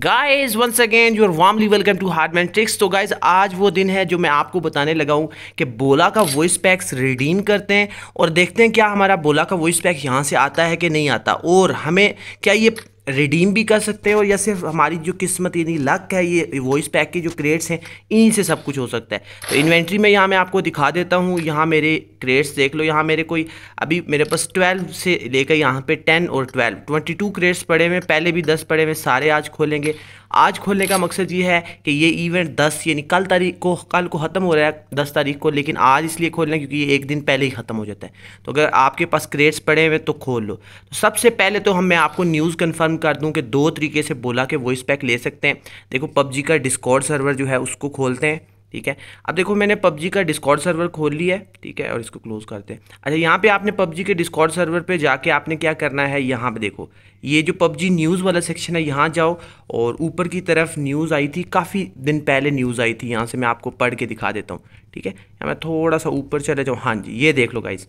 guys once again you are warmly welcome to Hardman tricks तो guys आज वो दिन है जो मैं आपको बताने लगा हूँ कि बोला का वॉइस पैक्स रिडीम करते हैं और देखते हैं क्या हमारा बोला का वॉइस पैक यहाँ से आता है कि नहीं आता और हमें क्या ये रिडीम भी कर सकते हैं और या सिर्फ हमारी जो किस्मत यानी लक है ये वॉइस पैक के जो क्रेट्स हैं इन्हीं से सब कुछ हो सकता है तो इन्वेंट्री में यहाँ मैं आपको दिखा देता हूँ यहाँ मेरे क्रेट्स देख लो यहाँ मेरे कोई अभी मेरे पास ट्वेल्व से लेकर यहाँ पे टेन और ट्वेल्व ट्वेंटी टू क्रेट्स पड़े हुए पहले भी दस पड़े हुए सारे आज खोलेंगे आज खोलने का मकसद ये है कि ये इवेंट दस यानी कल तारीख को कल को ख़त्म हो रहा है दस तारीख को लेकिन आज इसलिए खोलना है क्योंकि ये एक दिन पहले ही ख़त्म हो जाता है तो अगर आपके पास क्रेट्स पड़े हुए तो खोल लो तो सबसे पहले तो हम मैं आपको न्यूज़ कन्फर्म कर दूँ कि दो तरीके से बोला कि वॉइस पैक ले सकते हैं देखो पबजी का डिस्कॉर्ड सर्वर जो है उसको खोलते हैं ठीक है अब देखो मैंने पबजी का डिस्कॉर्ड सर्वर खोल लिया है ठीक है और इसको क्लोज करते हैं अच्छा यहाँ पे आपने पबजी के डिस्कॉर्ड सर्वर पे जाके आपने क्या करना है यहाँ पे देखो ये जो पबजी न्यूज़ वाला सेक्शन है यहाँ जाओ और ऊपर की तरफ न्यूज़ आई थी काफ़ी दिन पहले न्यूज़ आई थी यहाँ से मैं आपको पढ़ के दिखा देता हूँ ठीक है मैं थोड़ा सा ऊपर चले जाऊँ हाँ जी ये देख लो गाइज़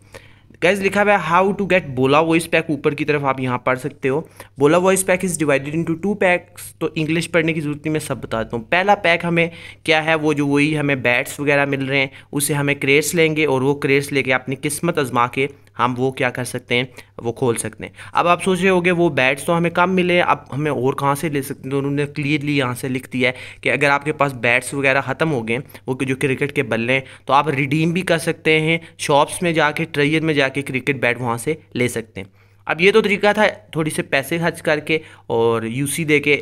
गैस लिखा हुआ है how to get Bola voice pack ऊपर की तरफ आप यहाँ पढ़ सकते हो Bola voice pack is divided into two packs तो इंग्लिश पढ़ने की ज़रूरत नहीं मैं सब बताता हूँ पहला पैक हमें क्या है वो जो वही हमें बैट्स वगैरह मिल रहे हैं उसे हमें क्रेट्स लेंगे और वो क्रेट्स लेके अपनी किस्मत आजमा के हम वो क्या कर सकते हैं वो खोल सकते हैं अब आप सोच रहे हो वो बैट्स तो हमें कम मिले अब हमें और कहाँ से ले सकते हैं उन्होंने क्लियरली यहाँ से लिख दिया है कि अगर आपके पास बैट्स वगैरह ख़त्म हो गए वो जो क्रिकेट के बल्ले हैं तो आप रिडीम भी कर सकते हैं शॉप्स में जाके ट्रेयर में जाके क्रिकेट बैट वहाँ से ले सकते हैं अब ये तो तरीका था थोड़ी से पैसे खर्च करके और यूसी दे के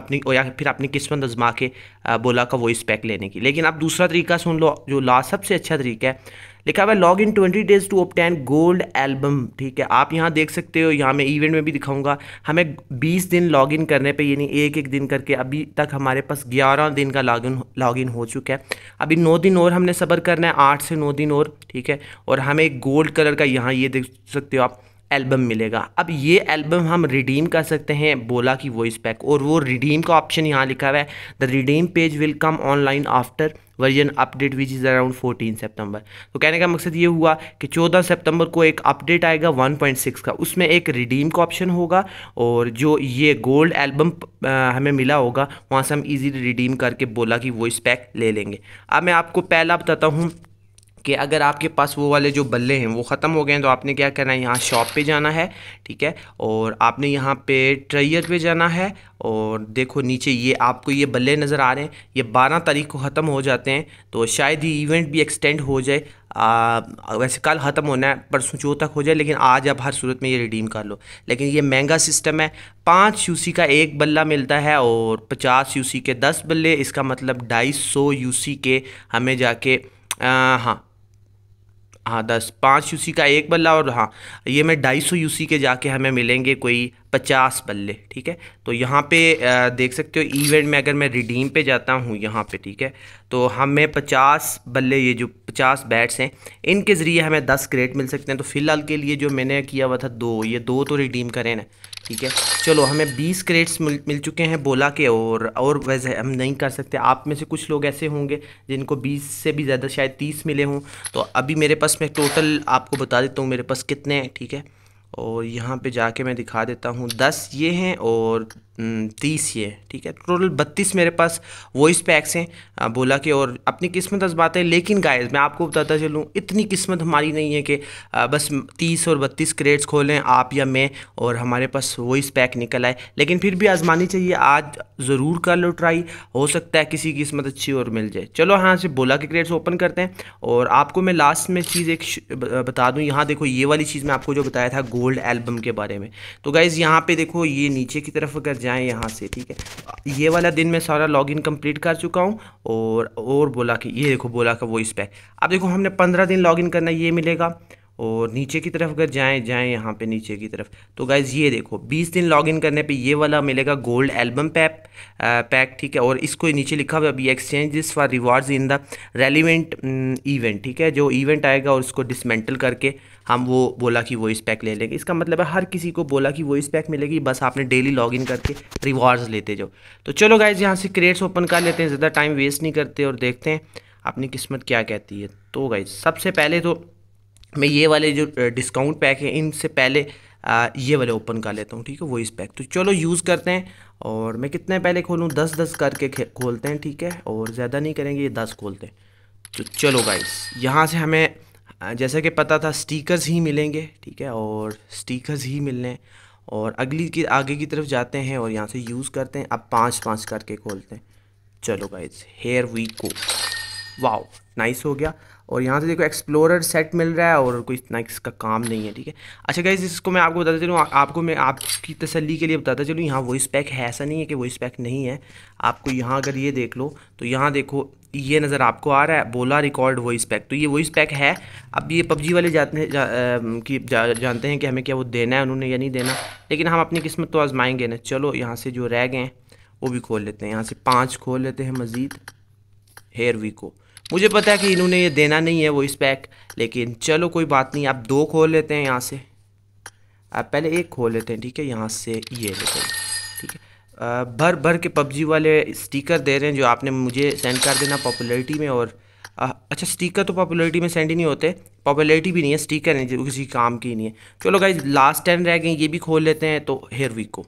अपनी या फिर अपनी किस्मत आजमा के बोला का वॉइस पैक लेने की लेकिन आप दूसरा तरीका सुन लो जो ला सबसे अच्छा तरीका है लिखा हुआ है log in twenty days to obtain gold album ठीक है आप यहाँ देख सकते हो यहाँ मैं इवेंट में भी दिखाऊंगा हमें बीस दिन लॉग इन करने पर यानी एक एक दिन करके अभी तक हमारे पास ग्यारह दिन का लॉग इन लॉग इन हो चुका है अभी नौ दिन और हमने सब्र करना है आठ से नौ दिन और ठीक है और हमें गोल्ड कलर का यहाँ ये देख सकते हो आप एल्बम मिलेगा अब ये एल्बम हम रिडीम कर सकते हैं बोला की वॉइस पैक और वो रिडीम का ऑप्शन यहाँ लिखा हुआ है the redeem page will come online after version update which is around 14 सितंबर तो कहने का मकसद ये हुआ कि 14 सितंबर को एक अपडेट आएगा 1.6 का उसमें एक रिडीम का ऑप्शन होगा और जो ये गोल्ड एल्बम हमें मिला होगा वहाँ से हम इजीली रिडीम करके बोला कि वॉइस पैक ले लेंगे अब मैं आपको पहला बताता हूँ कि अगर आपके पास वो वाले जो बल्ले हैं वो ख़त्म हो गए हैं तो आपने क्या करना है यहाँ शॉप पे जाना है ठीक है और आपने यहाँ पे ट्रेयर पे जाना है और देखो नीचे ये आपको ये बल्ले नज़र आ रहे हैं ये बारह तारीख को ख़त्म हो जाते हैं तो शायद ये इवेंट भी एक्सटेंड हो जाए आ, वैसे कल ख़त्म होना है परसों चो तक हो जाए लेकिन आज आप हर सूरत में ये रिडीम कर लो लेकिन ये महंगा सिस्टम है पाँच यूसी का एक बल्ला मिलता है और पचास यूसी के दस बल्ले इसका मतलब ढाई सौ यूसी के हमें जाके हाँ हाँ दस पाँच यूसी का एक बल्ला और हाँ ये मैं ढाई सौ यू के जाके हमें मिलेंगे कोई पचास बल्ले ठीक है तो यहाँ पे देख सकते हो इवेंट में अगर मैं रिडीम पे जाता हूँ यहाँ पे ठीक है तो हमें पचास बल्ले ये जो पचास बैट्स हैं इनके ज़रिए हमें दस क्रेट मिल सकते हैं तो फ़िलहाल के लिए जो मैंने किया हुआ था दो ये दो तो रिडीम करें ना ठीक है चलो हमें 20 क्रेट्स मिल मिल चुके हैं बोला के और और वैसे हम नहीं कर सकते आप में से कुछ लोग ऐसे होंगे जिनको 20 से भी ज़्यादा शायद 30 मिले हों तो अभी मेरे पास मैं टोटल आपको बता देता हूँ मेरे पास कितने हैं ठीक है और यहाँ पे जाके मैं दिखा देता हूँ दस ये हैं और हम्म, तीस ये ठीक है टोटल बत्तीस मेरे पास वॉइस पैक्स हैं बोला कि और अपनी किस्मत बस बात है लेकिन गाइस मैं आपको बताता चलूँ इतनी किस्मत हमारी नहीं है कि बस तीस और बत्तीस क्रेट्स खोलें आप या मैं और हमारे पास वॉइस पैक निकल आए लेकिन फिर भी आजमानी चाहिए आज ज़रूर कर लो ट्राई हो सकता है किसी की किस्मत अच्छी और मिल जाए चलो यहाँ से बोला के क्रेट्स ओपन करते हैं और आपको मैं लास्ट में चीज़ एक बता दूँ यहाँ देखो ये वाली चीज़ मैं आपको जो बताया था गोल्ड एल्बम के बारे में तो गाइज़ यहाँ पर देखो ये नीचे की तरफ अगर जाएं यहाँ से ठीक है ये वाला दिन मैं सारा लॉगिन कंप्लीट कर चुका हूँ और और बोला कि ये देखो बोला का इस पैक अब देखो हमने पंद्रह दिन लॉगिन करना ये मिलेगा और नीचे की तरफ अगर जाएं जाएं यहाँ पे नीचे की तरफ तो गाइज़ ये देखो 20 दिन लॉगिन करने पे ये वाला मिलेगा गोल्ड एल्बम पैप पैक ठीक है और इसको नीचे लिखा हुआ अभी exchanges for rewards in the relevant event ठीक है जो इवेंट आएगा और इसको डिसमेंटल करके हम वो बोला कि वॉइस पैक ले लेंगे इसका मतलब है हर किसी को बोला कि वॉइस पैक मिलेगी बस आपने डेली लॉगिन करके रिवॉर्ड्स लेते जाओ तो चलो गाइज यहाँ से क्रेट्स ओपन कर लेते हैं ज़्यादा टाइम वेस्ट नहीं करते और देखते हैं अपनी किस्मत क्या कहती है तो गाइज सबसे पहले तो मैं ये वाले जो डिस्काउंट पैक हैं इनसे पहले आ, ये वाले ओपन कर लेता हूँ ठीक है वॉइस पैक तो चलो यूज़ करते हैं और मैं कितने पहले खोलूँ दस दस करके खोलते हैं ठीक है और ज़्यादा नहीं करेंगे ये दस खोलते हैं तो चलो गाइज़ यहाँ से हमें जैसा कि पता था स्टिकर्स ही मिलेंगे ठीक है और स्टिकर्स ही मिलने और अगली की आगे की तरफ जाते हैं और यहाँ से यूज़ करते हैं अब पाँच पाँच करके खोलते हैं चलो guys here we go wow nice हो गया और यहाँ से देखो एक्सप्लोरर सेट मिल रहा है और कोई इतना इसका काम नहीं है ठीक है अच्छा गाइज इसको मैं आपको बताता चलूँ आपको मैं आपकी तसल्ली के लिए बताता चलूँ यहाँ वॉइस पैक है ऐसा नहीं है कि वॉइस पैक नहीं है आपको यहाँ अगर ये देख लो तो यहाँ देखो ये नज़र आपको आ रहा है बोला रिकॉर्ड वॉइस पैक तो ये वॉइस पैक है अब ये पबजी वाले जाते हैं जा, कि जा, जानते हैं कि हमें क्या वो देना है उन्होंने या नहीं देना लेकिन हम अपनी किस्मत तो आजमाएंगे ना चलो यहाँ से जो रह गए हैं वो भी खोल लेते हैं यहाँ से पाँच खोल लेते हैं मज़ीद हेयर वी को मुझे पता है कि इन्होंने ये देना नहीं है वो इस पैक लेकिन चलो कोई बात नहीं आप दो खोल लेते हैं यहाँ से आप पहले एक खोल लेते हैं ठीक है यहाँ से ये लेते हैं ठीक है भर भर के पबजी वाले स्टिकर दे रहे हैं जो आपने मुझे सेंड कर देना पॉपुलरिटी में और आ, अच्छा स्टिकर तो पॉपुलरिटी में सेंड ही नहीं होते पॉपुलरिटी भी नहीं है स्टिकर नहीं किसी काम की नहीं है चलो गाई लास्ट टेन रह गए ये भी खोल लेते हैं तो हेयर वीक को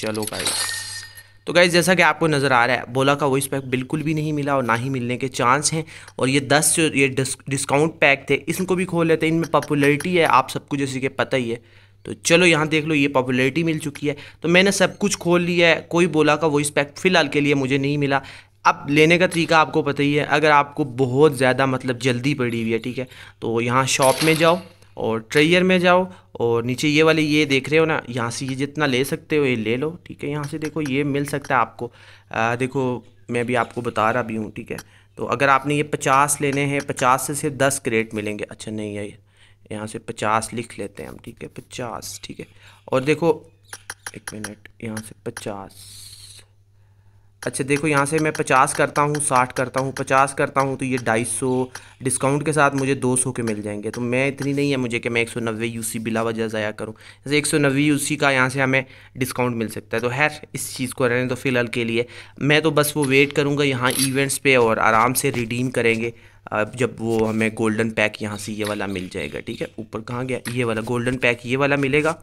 चलो गाई तो गाइज़ जैसा कि आपको नज़र आ रहा है बोला का वॉइस पैक बिल्कुल भी नहीं मिला और ना ही मिलने के चांस हैं और ये दस जो ये डिस्काउंट पैक थे इनको भी खोल लेते हैं इनमें पॉपुलरिटी है आप सबको जैसे कि पता ही है तो चलो यहाँ देख लो ये पॉपुलरिटी मिल चुकी है तो मैंने सब कुछ खोल लिया है कोई बोला का वॉइस पैक फ़िलहाल के लिए मुझे नहीं मिला अब लेने का तरीका आपको पता ही है अगर आपको बहुत ज़्यादा मतलब जल्दी पड़ी हुई है ठीक है तो यहाँ शॉप में जाओ और ट्रेयर में जाओ और नीचे ये वाले ये देख रहे हो ना यहाँ से ये जितना ले सकते हो ये ले लो ठीक है यहाँ से देखो ये मिल सकता है आपको आ, देखो मैं भी आपको बता रहा भी हूँ ठीक है तो अगर आपने ये पचास लेने हैं पचास से सिर्फ दस क्रेट मिलेंगे अच्छा नहीं है यहाँ से पचास लिख लेते हैं हम ठीक है पचास ठीक है और देखो एक मिनट यहाँ से पचास अच्छा देखो यहाँ से मैं पचास करता हूँ साठ करता हूँ पचास करता हूँ तो ये ढाई सौ डिस्काउंट के साथ मुझे दो सौ के मिल जाएंगे तो मैं इतनी नहीं है मुझे कि मैं एक सौ नब्बे यू सी बिला वजह ज़ाया करूँ जैसे एक सौ नब्बे यू सी का यहाँ से हमें डिस्काउंट मिल सकता है तो हैर इस चीज़ को रहने तो फ़िलहाल के लिए मैं तो बस वो वेट करूँगा यहाँ इवेंट्स पर और आराम से रिडीम करेंगे अब जब वो हमें गोल्डन पैक यहाँ से ये वाला मिल जाएगा ठीक है ऊपर कहाँ गया ये वाला गोल्डन पैक ये वाला मिलेगा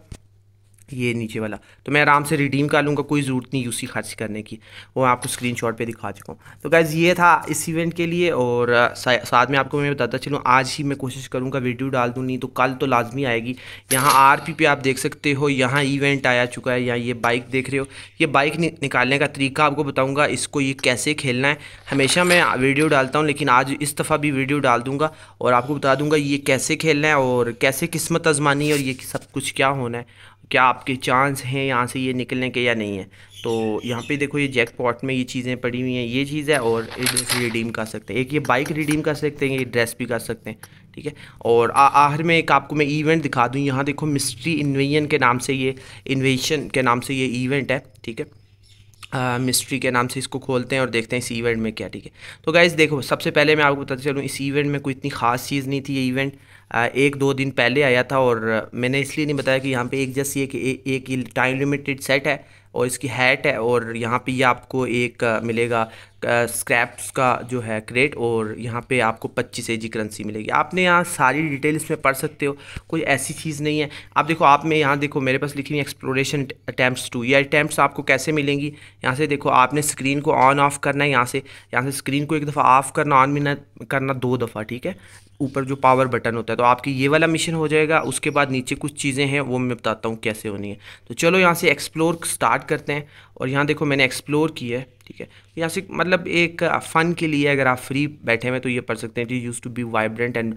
ये नीचे वाला तो मैं आराम से रिडीम कर लूँगा कोई ज़रूरत नहीं यूसी खर्च करने की वो मैं आपको स्क्रीन शॉट पर दिखा चुका हूँ तो गैज़ ये था इस इवेंट के लिए और साथ में आपको मैं बताता चलूँ आज ही मैं कोशिश करूँगा वीडियो डाल दूँ नहीं तो कल तो लाजमी आएगी यहाँ आर पी पे आप देख सकते हो यहाँ इवेंट आया चुका है यहाँ ये बाइक देख रहे हो ये बाइक नि निकालने का तरीका आपको बताऊँगा इसको ये कैसे खेलना है हमेशा मैं वीडियो डालता हूँ लेकिन आज इस दफ़ा भी वीडियो डाल दूँगा और आपको बता दूँगा ये कैसे खेलना है और कैसे किस्मत आजमानी है और ये सब कुछ क्या होना है क्या आपके चांस हैं यहाँ से ये निकलने के या नहीं है तो यहाँ पे देखो ये जैक पॉट में ये चीज़ें पड़ी हुई हैं ये चीज़ है और एक रिडीम कर सकते हैं एक ये बाइक रिडीम कर सकते हैं ये ड्रेस भी कर सकते हैं ठीक है और आखिर में एक आपको मैं इवेंट दिखा दूँ यहाँ देखो मिस्ट्री इन्वेजन के नाम से ये इन्वेशन के नाम से ये इवेंट है ठीक है मिस्ट्री के नाम से इसको खोलते हैं और देखते हैं इस इवेंट में क्या ठीक है तो गाइज़ देखो सबसे पहले मैं आपको बताते चलूँ इस इवेंट में कोई इतनी खास चीज़ नहीं थी ये इवेंट एक दो दिन पहले आया था और मैंने इसलिए नहीं बताया कि यहाँ पे एक जैसी एक एक टाइम लिमिटेड सेट है और इसकी हैट है और यहाँ पे ये आपको एक मिलेगा स्क्रैप्स का जो है क्रेट और यहाँ पे आपको 25 जी करेंसी मिलेगी आपने यहाँ सारी डिटेल इसमें पढ़ सकते हो कोई ऐसी चीज़ नहीं है आप देखो आप में यहाँ देखो मेरे पास लिखी हुई एक्सप्लोरेशन अटैम्प्ट टू ये अटैम्प्ट आपको कैसे मिलेंगी यहाँ से देखो आपने स्क्रीन को ऑन ऑफ करना है यहाँ से यहाँ से स्क्रीन को एक दफ़ा ऑफ करना ऑन मिना करना दो दफ़ा ठीक है ऊपर जो पावर बटन होता है तो आपकी ये वाला मिशन हो जाएगा उसके बाद नीचे कुछ चीज़ें हैं वो मैं बताता हूँ कैसे होनी है तो चलो यहाँ से एक्सप्लोर स्टार्ट करते हैं और यहाँ देखो मैंने एक्सप्लोर किया है ठीक है यहाँ से मतलब एक फ़न के लिए अगर आप फ्री बैठे हुए तो ये पढ़ सकते हैं जी used to be vibrant and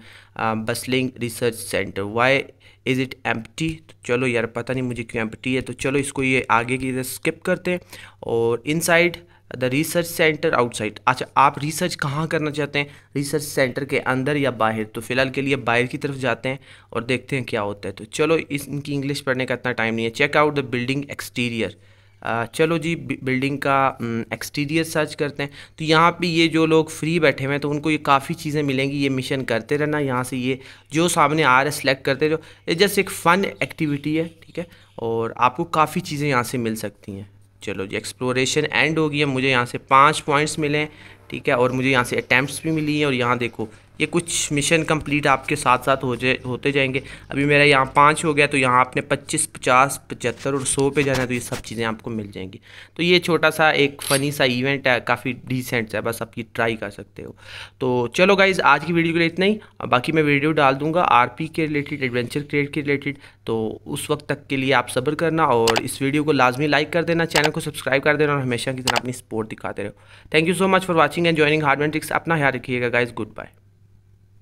bustling research center why is it empty तो चलो यार पता नहीं मुझे क्यों एम्प्टी है तो चलो इसको ये आगे की स्किप करते हैं और inside the research center outside अच्छा आप रिसर्च कहाँ करना चाहते हैं रिसर्च सेंटर के अंदर या बाहर तो फिलहाल के लिए बाहर की तरफ जाते हैं और देखते हैं क्या होता है तो चलो इस इनकी इंग्लिश पढ़ने का इतना टाइम नहीं है check out the building exterior चलो जी बिल्डिंग का एक्सटीरियर सर्च करते हैं तो यहाँ पे ये जो लोग फ्री बैठे हुए हैं तो उनको ये काफ़ी चीज़ें मिलेंगी ये मिशन करते रहना यहाँ से ये जो सामने आ रहा है सेलेक्ट करते रहो ये जस्ट एक फ़न एक्टिविटी है ठीक है और आपको काफ़ी चीज़ें यहाँ से मिल सकती हैं चलो जी एक्सप्लोरेशन एंड हो गई है मुझे यहाँ से पाँच पॉइंट्स मिले हैं ठीक है और मुझे यहाँ से अटैम्प्ट भी मिली हैं और यहाँ देखो ये कुछ मिशन कंप्लीट आपके साथ साथ हो जाए होते जाएंगे अभी मेरा यहाँ पाँच हो गया तो यहाँ आपने पच्चीस पचास पचहत्तर और सौ पे जाना है तो ये सब चीज़ें आपको मिल जाएंगी तो ये छोटा सा एक फ़नी सा इवेंट है काफ़ी डिसेंट है बस आप ये ट्राई कर सकते हो तो चलो गाइज़ आज की वीडियो के लिए इतना ही बाकी मैं वीडियो डाल दूँगा आर के रिलेटेड एडवेंचर क्रिएट के रिलेटेड तो उस वक्त तक के लिए आप सब्र करना और इस वीडियो को लाजमी लाइक कर देना चैनल को सब्सक्राइब कर देना और हमेशा की तरह अपनी सपोर्ट दिखाते रहो thank you so much for watching and joining Hardman tricks अपना ख्याल रखिएगा गाइज गुड बाय